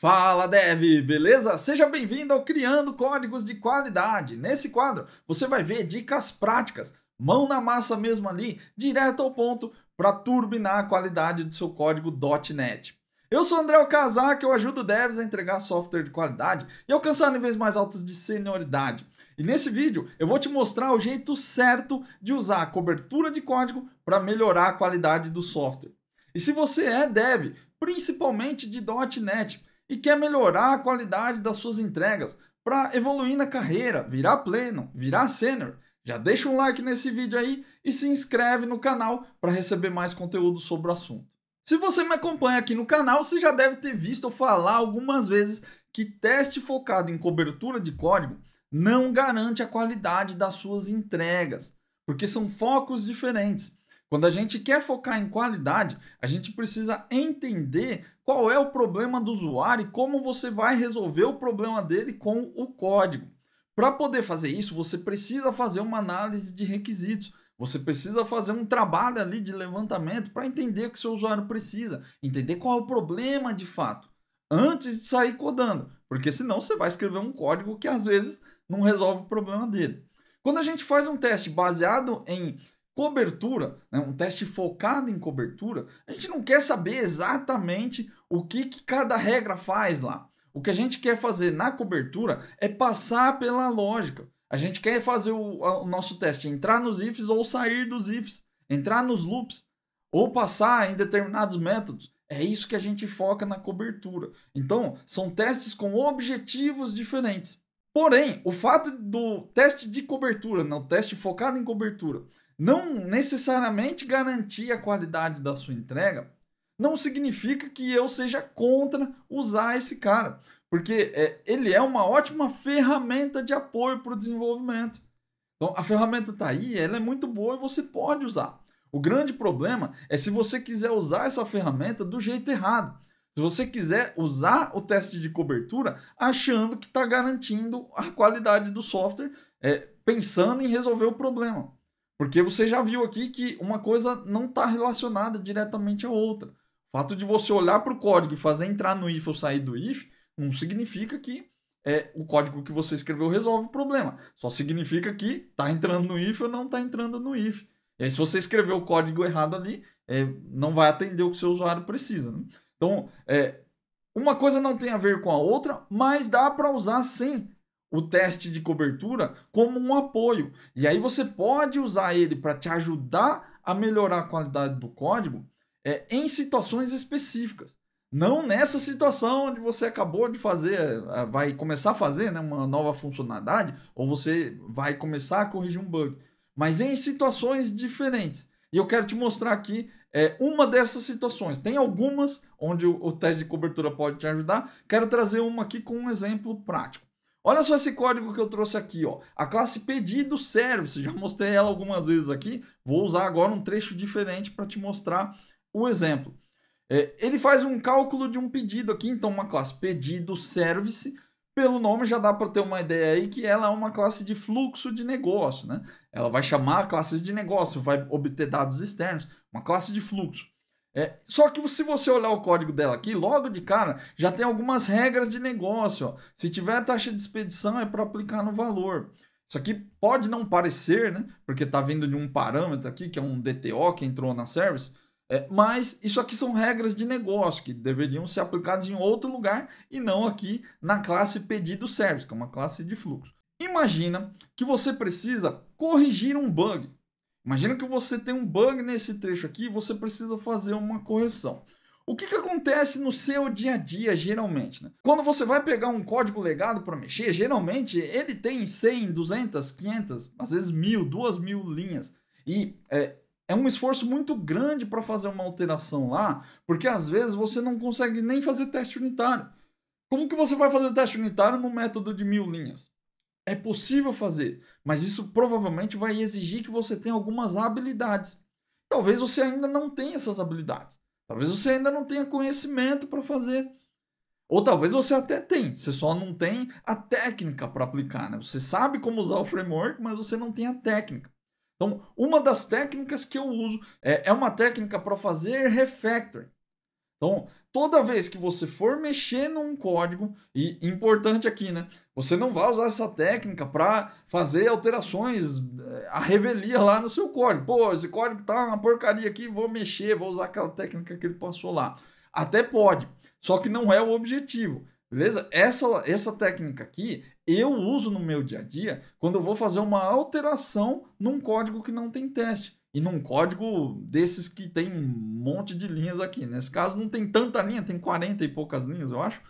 Fala Dev, beleza? Seja bem-vindo ao Criando Códigos de Qualidade. Nesse quadro, você vai ver dicas práticas, mão na massa mesmo ali, direto ao ponto, para turbinar a qualidade do seu código .NET. Eu sou André que eu ajudo devs a entregar software de qualidade e alcançar níveis mais altos de senioridade. E nesse vídeo eu vou te mostrar o jeito certo de usar a cobertura de código para melhorar a qualidade do software. E se você é dev, principalmente de .NET, e quer melhorar a qualidade das suas entregas para evoluir na carreira, virar pleno, virar sênior, já deixa um like nesse vídeo aí e se inscreve no canal para receber mais conteúdo sobre o assunto. Se você me acompanha aqui no canal, você já deve ter visto eu falar algumas vezes que teste focado em cobertura de código não garante a qualidade das suas entregas, porque são focos diferentes. Quando a gente quer focar em qualidade, a gente precisa entender qual é o problema do usuário e como você vai resolver o problema dele com o código. Para poder fazer isso, você precisa fazer uma análise de requisitos. Você precisa fazer um trabalho ali de levantamento para entender o que seu usuário precisa, entender qual é o problema de fato, antes de sair codando, porque senão você vai escrever um código que às vezes não resolve o problema dele. Quando a gente faz um teste baseado em cobertura, né, um teste focado em cobertura, a gente não quer saber exatamente o que, que cada regra faz lá. O que a gente quer fazer na cobertura é passar pela lógica. A gente quer fazer o, o nosso teste, entrar nos ifs ou sair dos ifs, entrar nos loops ou passar em determinados métodos. É isso que a gente foca na cobertura. Então, são testes com objetivos diferentes. Porém, o fato do teste de cobertura, não né, teste focado em cobertura, não necessariamente garantir a qualidade da sua entrega, não significa que eu seja contra usar esse cara, porque é, ele é uma ótima ferramenta de apoio para o desenvolvimento. Então, a ferramenta está aí, ela é muito boa e você pode usar. O grande problema é se você quiser usar essa ferramenta do jeito errado. Se você quiser usar o teste de cobertura achando que está garantindo a qualidade do software, é, pensando em resolver o problema. Porque você já viu aqui que uma coisa não está relacionada diretamente à outra. O fato de você olhar para o código e fazer entrar no if ou sair do if não significa que é, o código que você escreveu resolve o problema. Só significa que está entrando no if ou não está entrando no if. E aí, se você escreveu o código errado ali, é, não vai atender o que o seu usuário precisa. Né? Então, é, uma coisa não tem a ver com a outra, mas dá para usar sim o teste de cobertura como um apoio. E aí você pode usar ele para te ajudar a melhorar a qualidade do código é, em situações específicas. Não nessa situação onde você acabou de fazer, é, vai começar a fazer né, uma nova funcionalidade, ou você vai começar a corrigir um bug, mas em situações diferentes. E eu quero te mostrar aqui é, uma dessas situações. Tem algumas onde o, o teste de cobertura pode te ajudar. Quero trazer uma aqui com um exemplo prático. Olha só esse código que eu trouxe aqui, ó. A classe pedido service, já mostrei ela algumas vezes aqui. Vou usar agora um trecho diferente para te mostrar o exemplo. É, ele faz um cálculo de um pedido aqui, então uma classe pedido service. Pelo nome já dá para ter uma ideia aí que ela é uma classe de fluxo de negócio, né? Ela vai chamar classes de negócio, vai obter dados externos, uma classe de fluxo. É, só que se você olhar o código dela aqui, logo de cara, já tem algumas regras de negócio. Ó. Se tiver taxa de expedição, é para aplicar no valor. Isso aqui pode não parecer, né? Porque está vindo de um parâmetro aqui, que é um DTO que entrou na service. É, mas isso aqui são regras de negócio que deveriam ser aplicadas em outro lugar e não aqui na classe pedido service, que é uma classe de fluxo. Imagina que você precisa corrigir um bug. Imagina que você tem um bug nesse trecho aqui e você precisa fazer uma correção. O que, que acontece no seu dia a dia, geralmente? Né? Quando você vai pegar um código legado para mexer, geralmente ele tem 100, 200, 500, às vezes 1.000, 2.000 linhas. E é, é um esforço muito grande para fazer uma alteração lá, porque às vezes você não consegue nem fazer teste unitário. Como que você vai fazer teste unitário no método de mil linhas? É possível fazer, mas isso provavelmente vai exigir que você tenha algumas habilidades. Talvez você ainda não tenha essas habilidades. Talvez você ainda não tenha conhecimento para fazer. Ou talvez você até tenha, você só não tem a técnica para aplicar. Né? Você sabe como usar o framework, mas você não tem a técnica. Então, uma das técnicas que eu uso é, é uma técnica para fazer refactoring. Então, toda vez que você for mexer num código, e importante aqui, né? Você não vai usar essa técnica para fazer alterações, eh, a revelia lá no seu código. Pô, esse código tá uma porcaria aqui, vou mexer, vou usar aquela técnica que ele passou lá. Até pode, só que não é o objetivo. Beleza? Essa, essa técnica aqui eu uso no meu dia a dia quando eu vou fazer uma alteração num código que não tem teste e num código desses que tem um monte de linhas aqui. Nesse caso, não tem tanta linha, tem 40 e poucas linhas, eu acho.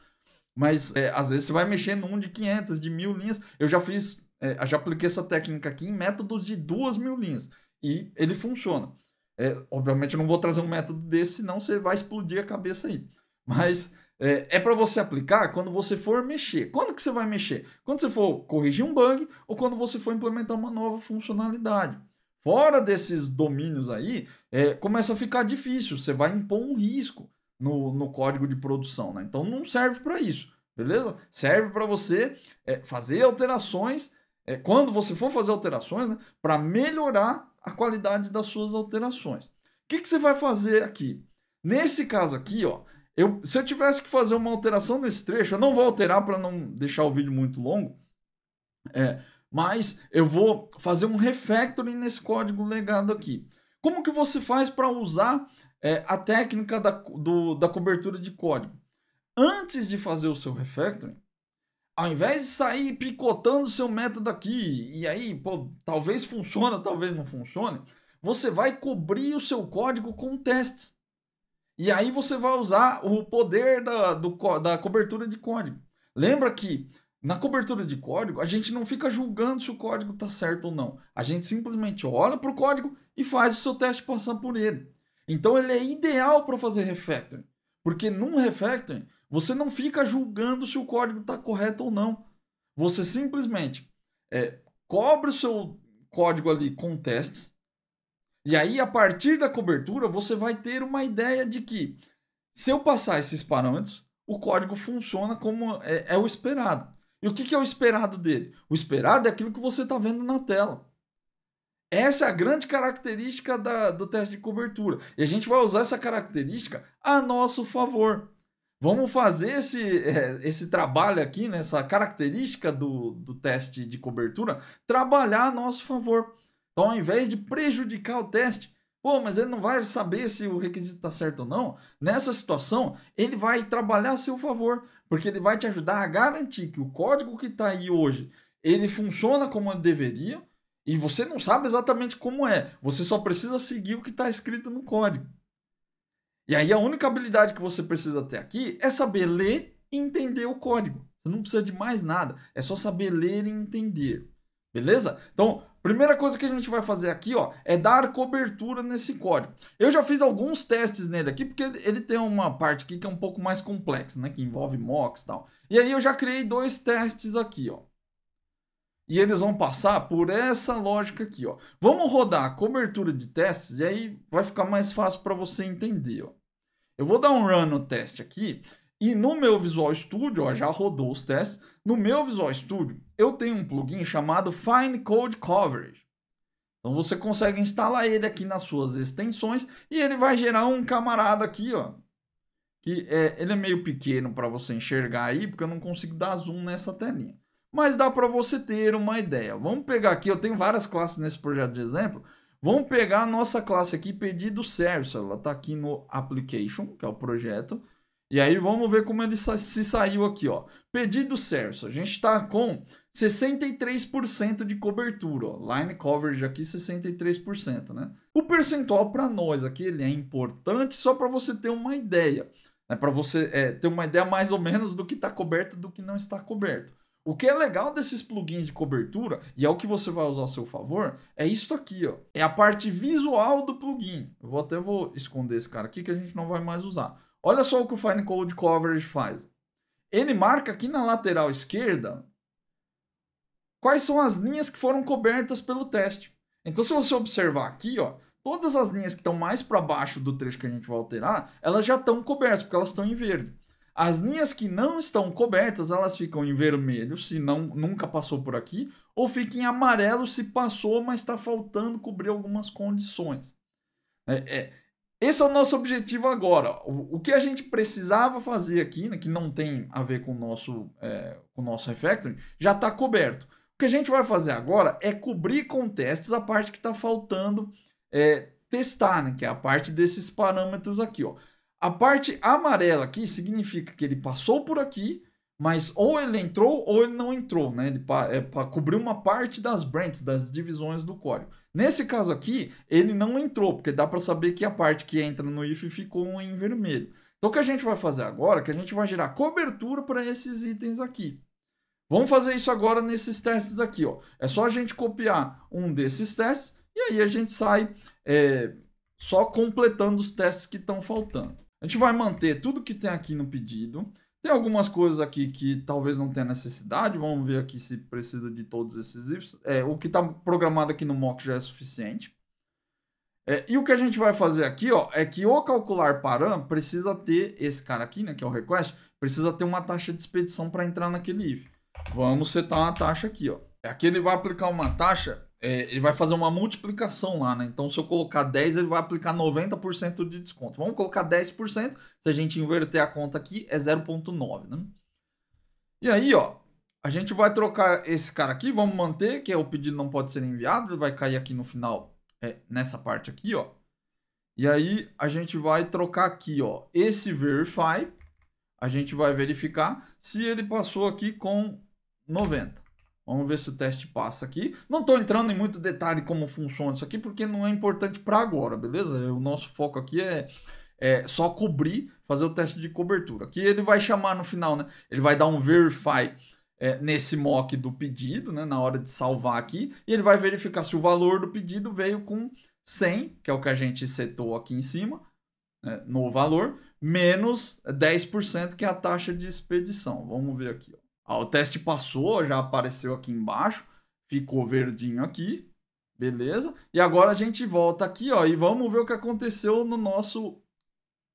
Mas é, às vezes você vai mexer num de 500, de mil linhas. Eu já fiz, é, já apliquei essa técnica aqui em métodos de duas mil linhas e ele funciona. É, obviamente, eu não vou trazer um método desse, senão você vai explodir a cabeça aí. Mas é, é para você aplicar quando você for mexer. Quando que você vai mexer? Quando você for corrigir um bug ou quando você for implementar uma nova funcionalidade fora desses domínios aí, é, começa a ficar difícil. Você vai impor um risco no, no código de produção, né? Então não serve para isso, beleza? Serve para você é, fazer alterações, é, quando você for fazer alterações, né, para melhorar a qualidade das suas alterações. O que, que você vai fazer aqui? Nesse caso aqui, ó, eu, se eu tivesse que fazer uma alteração nesse trecho, eu não vou alterar para não deixar o vídeo muito longo. É, mas eu vou fazer um refactoring nesse código legado aqui. Como que você faz para usar é, a técnica da, do, da cobertura de código? Antes de fazer o seu refactoring, ao invés de sair picotando o seu método aqui, e aí, pô, talvez funcione, talvez não funcione, você vai cobrir o seu código com testes. E aí você vai usar o poder da, do, da cobertura de código. Lembra que na cobertura de código, a gente não fica julgando se o código está certo ou não. A gente simplesmente olha para o código e faz o seu teste passar por ele. Então ele é ideal para fazer refactoring, porque num refactoring você não fica julgando se o código está correto ou não. Você simplesmente é, cobre o seu código ali com testes, e aí a partir da cobertura você vai ter uma ideia de que se eu passar esses parâmetros, o código funciona como é, é o esperado. E o que, é o esperado dele? O esperado é aquilo que você está vendo na tela. Essa é a grande característica da, do teste de cobertura. E a gente vai usar essa característica a nosso favor. Vamos fazer esse, é, esse trabalho aqui, nessa né, característica do, do teste de cobertura, trabalhar a nosso favor. Então, ao invés de prejudicar o teste, Pô, mas ele não vai saber se o requisito está certo ou não. Nessa situação, ele vai trabalhar a seu favor, porque ele vai te ajudar a garantir que o código que está aí hoje ele funciona como deveria e você não sabe exatamente como é. Você só precisa seguir o que está escrito no código. E aí a única habilidade que você precisa ter aqui é saber ler e entender o código. Você não precisa de mais nada. É só saber ler e entender. Beleza? Então, Primeira coisa que a gente vai fazer aqui, ó, é dar cobertura nesse código. Eu já fiz alguns testes nele aqui, porque ele tem uma parte aqui que é um pouco mais complexa, né, que envolve mocks e tal. E aí eu já criei dois testes aqui, ó. E eles vão passar por essa lógica aqui, ó. Vamos rodar a cobertura de testes e aí vai ficar mais fácil para você entender, ó. Eu vou dar um run no teste aqui e no meu Visual Studio, ó, já rodou os testes, no meu Visual Studio eu tenho um plugin chamado Fine Code Coverage. Então você consegue instalar ele aqui nas suas extensões e ele vai gerar um camarada aqui, ó. Que é, ele é meio pequeno para você enxergar aí, porque eu não consigo dar zoom nessa telinha. Mas dá para você ter uma ideia. Vamos pegar aqui, eu tenho várias classes nesse projeto de exemplo. Vamos pegar a nossa classe aqui, pedido service. Ela está aqui no application, que é o projeto. E aí vamos ver como ele se saiu aqui, ó. Pedido certo, a gente está com 63% de cobertura, ó. Line coverage aqui 63%, né? O percentual para nós aqui ele é importante só para você ter uma ideia, né? Para você é, ter uma ideia mais ou menos do que está coberto do que não está coberto. O que é legal desses plugins de cobertura, e é o que você vai usar a seu favor, é isso aqui, ó. É a parte visual do plugin. Eu vou até vou esconder esse cara aqui que a gente não vai mais usar. Olha só o que o Fine Code Coverage faz. Ele marca aqui na lateral esquerda quais são as linhas que foram cobertas pelo teste. Então, se você observar aqui, ó, todas as linhas que estão mais para baixo do trecho que a gente vai alterar, elas já estão cobertas, porque elas estão em verde. As linhas que não estão cobertas, elas ficam em vermelho, se não nunca passou por aqui, ou ficam em amarelo se passou, mas está faltando cobrir algumas condições. É, é, esse é o nosso objetivo agora. O, o que a gente precisava fazer aqui, né, que não tem a ver com o nosso, é, com o nosso refactoring, já está coberto. O que a gente vai fazer agora é cobrir com testes a parte que está faltando é, testar, né, que é a parte desses parâmetros aqui. Ó. A parte amarela aqui significa que ele passou por aqui, mas ou ele entrou ou ele não entrou, né? Ele pa, é para cobrir uma parte das branches, das divisões do código. Nesse caso aqui, ele não entrou, porque dá para saber que a parte que entra no if ficou em vermelho. Então o que a gente vai fazer agora é que a gente vai gerar cobertura para esses itens aqui. Vamos fazer isso agora nesses testes aqui, ó. É só a gente copiar um desses testes e aí a gente sai é, só completando os testes que estão faltando. A gente vai manter tudo que tem aqui no pedido. Tem algumas coisas aqui que talvez não tenha necessidade. Vamos ver aqui se precisa de todos esses ifs. É, o que está programado aqui no mock já é suficiente. É, e o que a gente vai fazer aqui ó, é que o calcular param precisa ter esse cara aqui, né, que é o request, precisa ter uma taxa de expedição para entrar naquele if. Vamos setar uma taxa aqui. Ó. Aqui é ele vai aplicar uma taxa é, ele vai fazer uma multiplicação lá, né? Então, se eu colocar 10, ele vai aplicar 90% de desconto. Vamos colocar 10%, se a gente inverter a conta aqui, é 0,9, né? E aí, ó, a gente vai trocar esse cara aqui, vamos manter, que é o pedido não pode ser enviado, ele vai cair aqui no final, é, nessa parte aqui, ó. E aí, a gente vai trocar aqui, ó, esse verify, a gente vai verificar se ele passou aqui com 90. Vamos ver se o teste passa aqui. Não estou entrando em muito detalhe como funciona isso aqui, porque não é importante para agora, beleza? É, o nosso foco aqui é, é só cobrir, fazer o teste de cobertura. Aqui ele vai chamar no final, né? Ele vai dar um verify é, nesse mock do pedido, né? Na hora de salvar aqui. E ele vai verificar se o valor do pedido veio com 100, que é o que a gente setou aqui em cima, né? no valor, menos 10%, que é a taxa de expedição. Vamos ver aqui, ó. O teste passou, já apareceu aqui embaixo, ficou verdinho aqui, beleza? E agora a gente volta aqui, ó, e vamos ver o que aconteceu no nosso,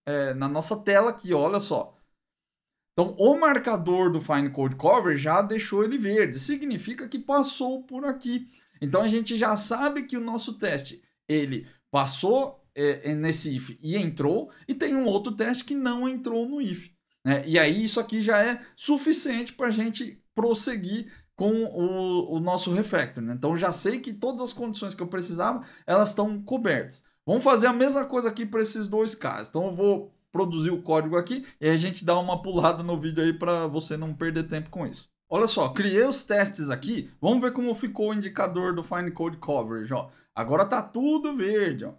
é, na nossa tela aqui, olha só. Então, o marcador do Fine Code Cover já deixou ele verde, significa que passou por aqui. Então, a gente já sabe que o nosso teste, ele passou é, é nesse if e entrou, e tem um outro teste que não entrou no if. Né? E aí isso aqui já é suficiente para a gente prosseguir com o, o nosso refactor. Né? Então já sei que todas as condições que eu precisava, elas estão cobertas. Vamos fazer a mesma coisa aqui para esses dois casos. Então eu vou produzir o código aqui e a gente dá uma pulada no vídeo aí para você não perder tempo com isso. Olha só, criei os testes aqui. Vamos ver como ficou o indicador do Fine Code Coverage. Ó. Agora tá tudo verde. Ó.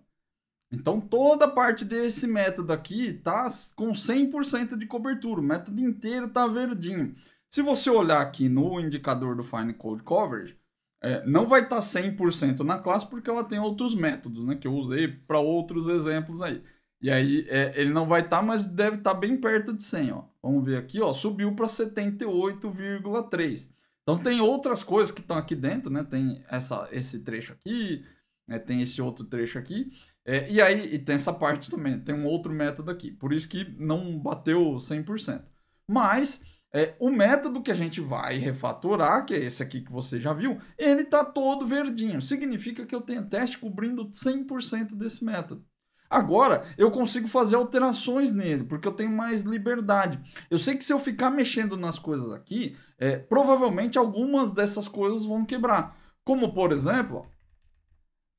Então toda parte desse método aqui tá com 100% de cobertura, o método inteiro tá verdinho. Se você olhar aqui no indicador do Fine Code Coverage, é, não vai estar tá 100% na classe porque ela tem outros métodos, né, que eu usei para outros exemplos aí. E aí é, ele não vai estar, tá, mas deve estar tá bem perto de 100, ó. Vamos ver aqui, ó, subiu para 78,3. Então tem outras coisas que estão aqui dentro, né? Tem essa, esse trecho aqui, né? tem esse outro trecho aqui. É, e aí e tem essa parte também, tem um outro método aqui. Por isso que não bateu 100%. Mas é, o método que a gente vai refatorar, que é esse aqui que você já viu, ele está todo verdinho. Significa que eu tenho teste cobrindo 100% desse método. Agora eu consigo fazer alterações nele, porque eu tenho mais liberdade. Eu sei que se eu ficar mexendo nas coisas aqui, é, provavelmente algumas dessas coisas vão quebrar. Como, por exemplo,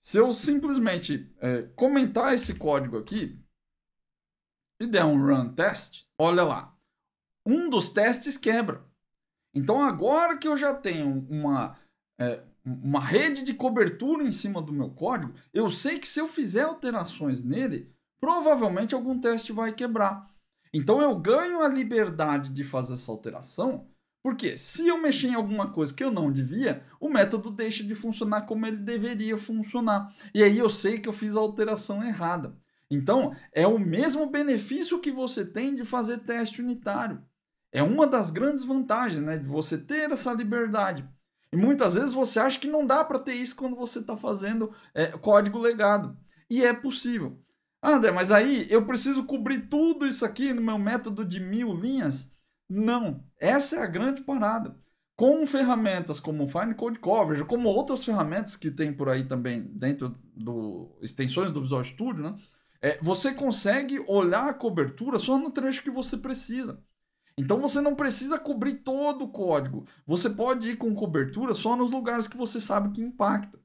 se eu simplesmente é, comentar esse código aqui e der um run test, olha lá, um dos testes quebra. Então agora que eu já tenho uma, é, uma rede de cobertura em cima do meu código, eu sei que se eu fizer alterações nele, provavelmente algum teste vai quebrar. Então eu ganho a liberdade de fazer essa alteração porque se eu mexer em alguma coisa que eu não devia, o método deixa de funcionar como ele deveria funcionar. E aí eu sei que eu fiz a alteração errada. Então, é o mesmo benefício que você tem de fazer teste unitário. É uma das grandes vantagens, né, de você ter essa liberdade. E muitas vezes você acha que não dá para ter isso quando você está fazendo é, código legado. E é possível. Ah, André, mas aí eu preciso cobrir tudo isso aqui no meu método de mil linhas? Não. Essa é a grande parada. Com ferramentas como o Fine Code Coverage, como outras ferramentas que tem por aí também dentro do extensões do Visual Studio, né? É, você consegue olhar a cobertura só no trecho que você precisa. Então você não precisa cobrir todo o código. Você pode ir com cobertura só nos lugares que você sabe que impacta.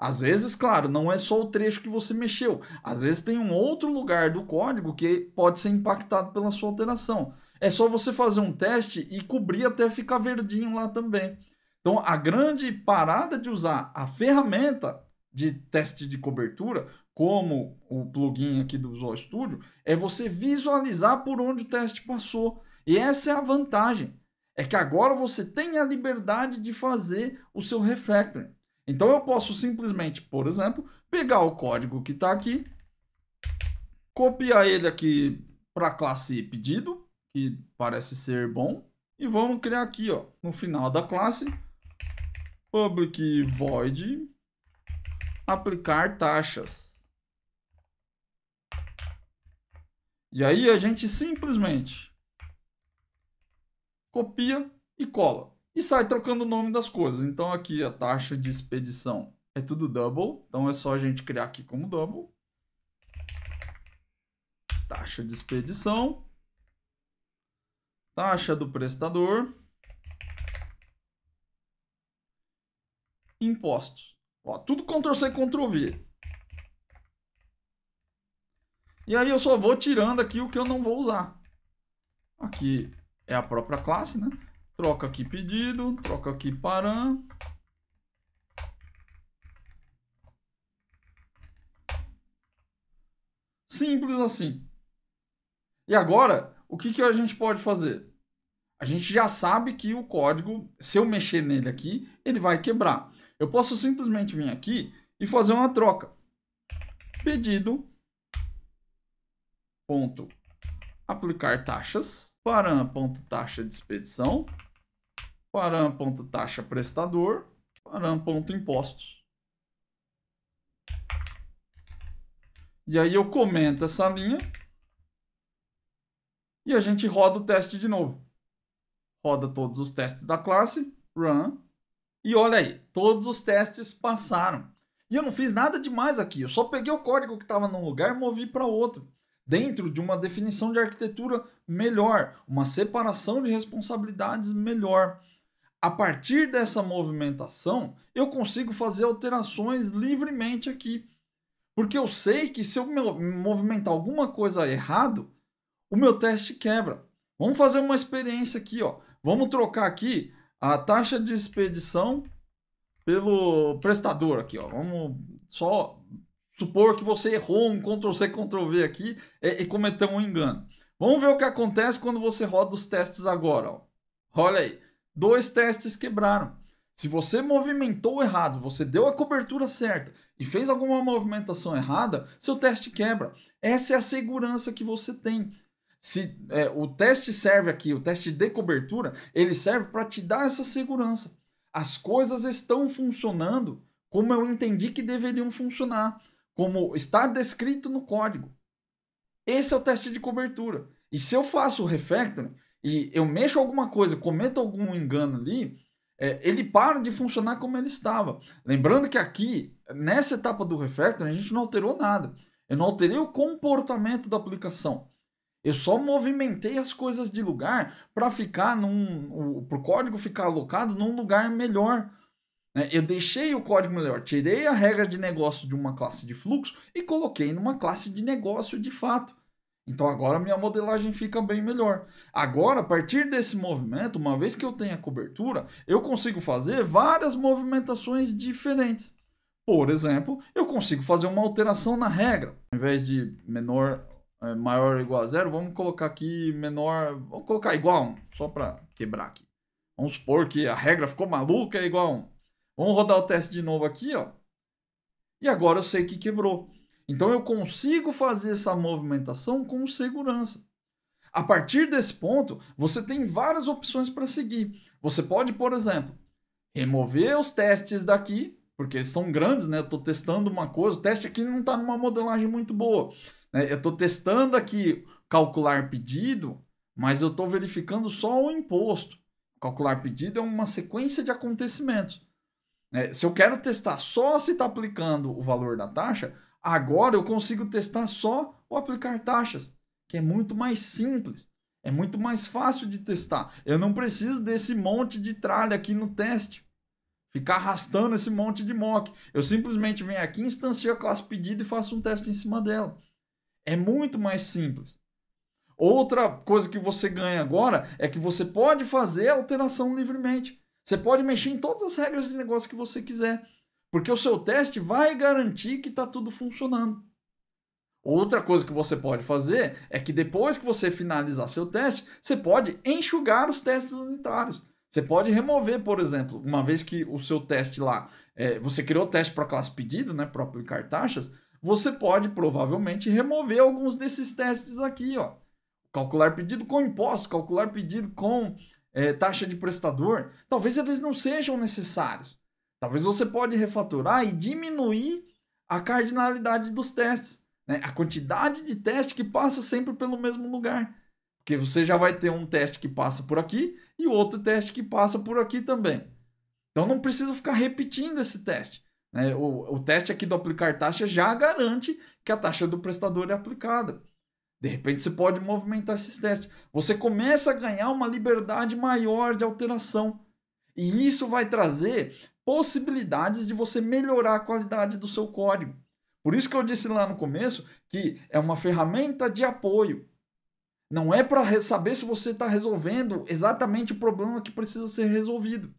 Às vezes, claro, não é só o trecho que você mexeu. Às vezes tem um outro lugar do código que pode ser impactado pela sua alteração. É só você fazer um teste e cobrir até ficar verdinho lá também. Então, a grande parada de usar a ferramenta de teste de cobertura, como o plugin aqui do Visual Studio, é você visualizar por onde o teste passou. E essa é a vantagem. É que agora você tem a liberdade de fazer o seu refactoring. Então eu posso simplesmente, por exemplo, pegar o código que está aqui, copiar ele aqui para a classe pedido, que parece ser bom. E vamos criar aqui, ó, no final da classe, public void aplicar taxas. E aí a gente simplesmente copia e cola. E sai trocando o nome das coisas. Então aqui a taxa de expedição é tudo double. Então é só a gente criar aqui como double. Taxa de expedição taxa do prestador, impostos. Ó, tudo ctrl v E aí eu só vou tirando aqui o que eu não vou usar. Aqui é a própria classe, né? Troca aqui pedido, troca aqui param. Simples assim. E agora, o que, que a gente pode fazer? a gente já sabe que o código, se eu mexer nele aqui, ele vai quebrar. Eu posso simplesmente vir aqui e fazer uma troca. Pedido ponto aplicar taxas, Paran. ponto taxa de expedição, Paran. ponto taxa prestador, Paran. ponto impostos. E aí eu comento essa linha e a gente roda o teste de novo roda todos os testes da classe, run, e olha aí, todos os testes passaram. E eu não fiz nada demais aqui, eu só peguei o código que estava num lugar e movi para outro, dentro de uma definição de arquitetura melhor, uma separação de responsabilidades melhor. A partir dessa movimentação, eu consigo fazer alterações livremente aqui. Porque eu sei que se eu movimentar alguma coisa errado, o meu teste quebra. Vamos fazer uma experiência aqui, ó. Vamos trocar aqui a taxa de expedição pelo prestador aqui, ó. Vamos só supor que você errou um Ctrl+C, Ctrl+V aqui e, é, e, cometeu um engano. Vamos ver o que acontece quando você roda os testes agora, ó. Olha aí, dois testes quebraram. Se você movimentou errado, você deu a cobertura certa e fez alguma movimentação errada, seu teste quebra. Essa é a segurança que você tem se é, o teste serve aqui, o teste de cobertura, ele serve para te dar essa segurança. As coisas estão funcionando como eu entendi que deveriam funcionar, como está descrito no código. Esse é o teste de cobertura. E se eu faço o refactoring e eu mexo alguma coisa, cometo algum engano ali, é, ele para de funcionar como ele estava. Lembrando que aqui, nessa etapa do refactoring, a gente não alterou nada. Eu não alterei o comportamento da aplicação. Eu só movimentei as coisas de lugar para ficar num. para o código ficar alocado num lugar melhor. Né? Eu deixei o código melhor, tirei a regra de negócio de uma classe de fluxo e coloquei numa classe de negócio de fato. Então agora minha modelagem fica bem melhor. Agora, a partir desse movimento, uma vez que eu tenho a cobertura, eu consigo fazer várias movimentações diferentes. Por exemplo, eu consigo fazer uma alteração na regra. Ao invés de menor é, maior ou igual a zero, vamos colocar aqui menor. Vamos colocar igual a 1, só para quebrar aqui. Vamos supor que a regra ficou maluca, é igual a 1. Vamos rodar o teste de novo aqui, ó. E agora eu sei que quebrou. Então eu consigo fazer essa movimentação com segurança. A partir desse ponto, você tem várias opções para seguir. Você pode, por exemplo, remover os testes daqui, porque são grandes, né? Eu estou testando uma coisa, o teste aqui não está numa modelagem muito boa. Né? Eu estou testando aqui calcular pedido, mas eu estou verificando só o imposto. Calcular pedido é uma sequência de acontecimentos. Né? se eu quero testar só se está aplicando o valor da taxa, agora eu consigo testar só o aplicar taxas, que é muito mais simples, é muito mais fácil de testar. Eu não preciso desse monte de tralha aqui no teste, ficar arrastando esse monte de mock. Eu simplesmente venho aqui, instancio a classe pedido e faço um teste em cima dela. É muito mais simples. Outra coisa que você ganha agora é que você pode fazer alteração livremente. Você pode mexer em todas as regras de negócio que você quiser, porque o seu teste vai garantir que está tudo funcionando. Outra coisa que você pode fazer é que depois que você finalizar seu teste, você pode enxugar os testes unitários. Você pode remover, por exemplo, uma vez que o seu teste lá, é, você criou o teste para classe pedida, né, para aplicar taxas, você pode provavelmente remover alguns desses testes aqui, ó. Calcular pedido com imposto, calcular pedido com é, taxa de prestador. Talvez eles não sejam necessários. Talvez você pode refaturar e diminuir a cardinalidade dos testes, né? A quantidade de teste que passa sempre pelo mesmo lugar. Porque você já vai ter um teste que passa por aqui e outro teste que passa por aqui também. Então não precisa ficar repetindo esse teste. Né? o, o teste aqui do aplicar taxa já garante que a taxa do prestador é aplicada. De repente você pode movimentar esses testes. Você começa a ganhar uma liberdade maior de alteração. E isso vai trazer possibilidades de você melhorar a qualidade do seu código. Por isso que eu disse lá no começo que é uma ferramenta de apoio. Não é para saber se você está resolvendo exatamente o problema que precisa ser resolvido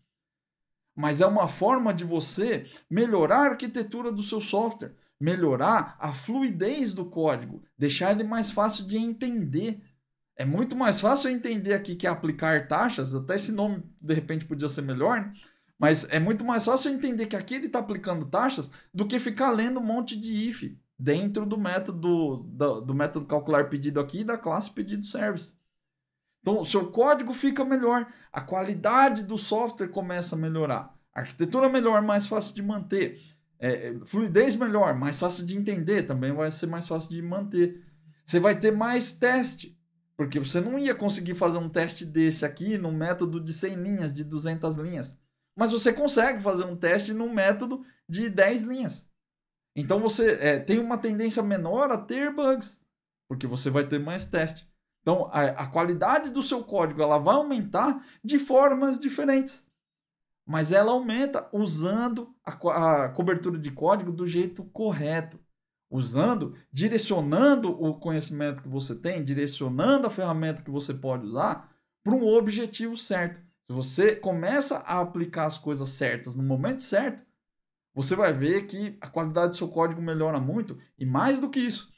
mas é uma forma de você melhorar a arquitetura do seu software, melhorar a fluidez do código, deixar ele mais fácil de entender. É muito mais fácil entender aqui que é aplicar taxas, até esse nome de repente podia ser melhor, né? mas é muito mais fácil entender que aqui ele está aplicando taxas do que ficar lendo um monte de if dentro do método do, do método calcular pedido aqui e da classe pedido service. Então, o seu código fica melhor a qualidade do software começa a melhorar. A arquitetura é melhor, mais fácil de manter. É, é, fluidez melhor, mais fácil de entender, também vai ser mais fácil de manter. Você vai ter mais teste, porque você não ia conseguir fazer um teste desse aqui no método de 100 linhas, de 200 linhas. Mas você consegue fazer um teste num método de 10 linhas. Então você é, tem uma tendência menor a ter bugs, porque você vai ter mais teste. Então, a, a qualidade do seu código ela vai aumentar de formas diferentes. Mas ela aumenta usando a, a cobertura de código do jeito correto usando, direcionando o conhecimento que você tem, direcionando a ferramenta que você pode usar para um objetivo certo. Se você começa a aplicar as coisas certas no momento certo, você vai ver que a qualidade do seu código melhora muito e mais do que isso,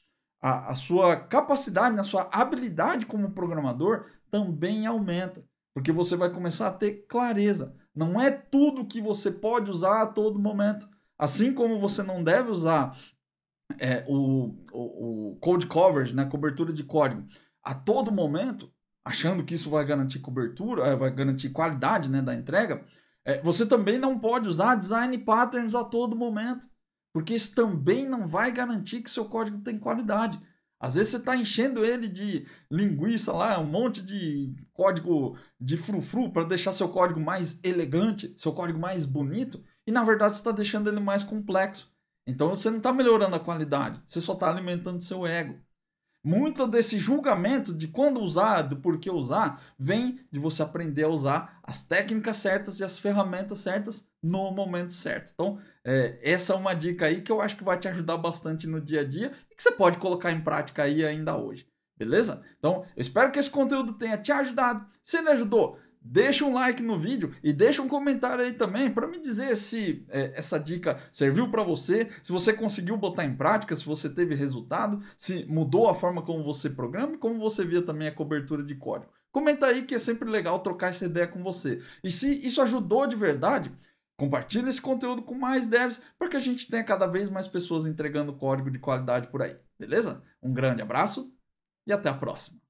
a, a sua capacidade, a sua habilidade como programador também aumenta, porque você vai começar a ter clareza. Não é tudo que você pode usar a todo momento. Assim como você não deve usar é, o, o, o code coverage, né, cobertura de código, a todo momento, achando que isso vai garantir cobertura, é, vai garantir qualidade né, da entrega, é, você também não pode usar design patterns a todo momento porque isso também não vai garantir que seu código tem qualidade. Às vezes você está enchendo ele de linguiça lá, um monte de código de frufru para deixar seu código mais elegante, seu código mais bonito, e na verdade você está deixando ele mais complexo. Então você não está melhorando a qualidade, você só está alimentando seu ego. Muito desse julgamento de quando usar, do porquê usar, vem de você aprender a usar as técnicas certas e as ferramentas certas no momento certo. Então, é, essa é uma dica aí que eu acho que vai te ajudar bastante no dia a dia e que você pode colocar em prática aí ainda hoje. Beleza? Então, eu espero que esse conteúdo tenha te ajudado. Se ele ajudou, deixa um like no vídeo e deixa um comentário aí também para me dizer se é, essa dica serviu para você, se você conseguiu botar em prática, se você teve resultado, se mudou a forma como você programa e como você via também a cobertura de código. Comenta aí que é sempre legal trocar essa ideia com você. E se isso ajudou de verdade, Compartilhe esse conteúdo com mais devs para que a gente tenha cada vez mais pessoas entregando código de qualidade por aí, beleza? Um grande abraço e até a próxima!